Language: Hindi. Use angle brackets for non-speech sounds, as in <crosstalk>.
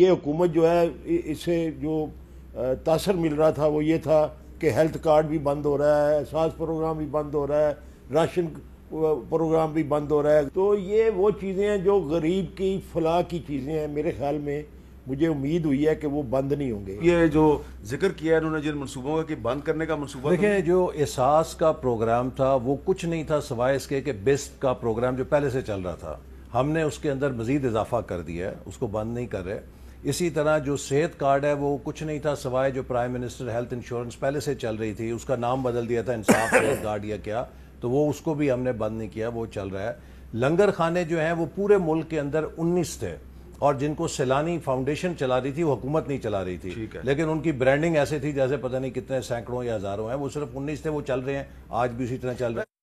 ये हुकूमत जो है इससे जो तासर मिल रहा था वो ये था कि हेल्थ कार्ड भी बंद हो रहा है एहसास प्रोग्राम भी बंद हो रहा है राशन प्रोग्राम भी बंद हो रहा है तो ये वो चीज़ें हैं जो गरीब की फलाह की चीज़ें हैं मेरे ख्याल में मुझे उम्मीद हुई है कि वो बंद नहीं होंगे ये जो जिक्र किया है उन्होंने जिन मनसूबों का कि बंद करने का मनसूबा तो- देखिए तो... जो एहसास का प्रोग्राम था वो कुछ नहीं था सवाए इसके कि बेस्ट का प्रोग्राम जो पहले से चल रहा था हमने उसके अंदर मज़ीद इजाफा कर दिया है उसको बंद नहीं कर रहे इसी तरह जो सेहत कार्ड है वो कुछ नहीं था सवाए जो प्राइम मिनिस्टर हेल्थ इंश्योरेंस पहले से चल रही थी उसका नाम बदल दिया था इंसाफ सेहत कार्ड <coughs> या क्या तो वो उसको भी हमने बंद नहीं किया वो चल रहा है लंगर खाने जो हैं वो पूरे मुल्क के अंदर उन्नीस थे और जिनको सैलानी फाउंडेशन चला रही थी वो हुकूमत नहीं चला रही थी लेकिन उनकी ब्रांडिंग ऐसे थी जैसे पता नहीं कितने सैकड़ों या हज़ारों हैं वो सिर्फ उन्नीस थे वो चल रहे हैं आज भी उसी तरह चल रहे हैं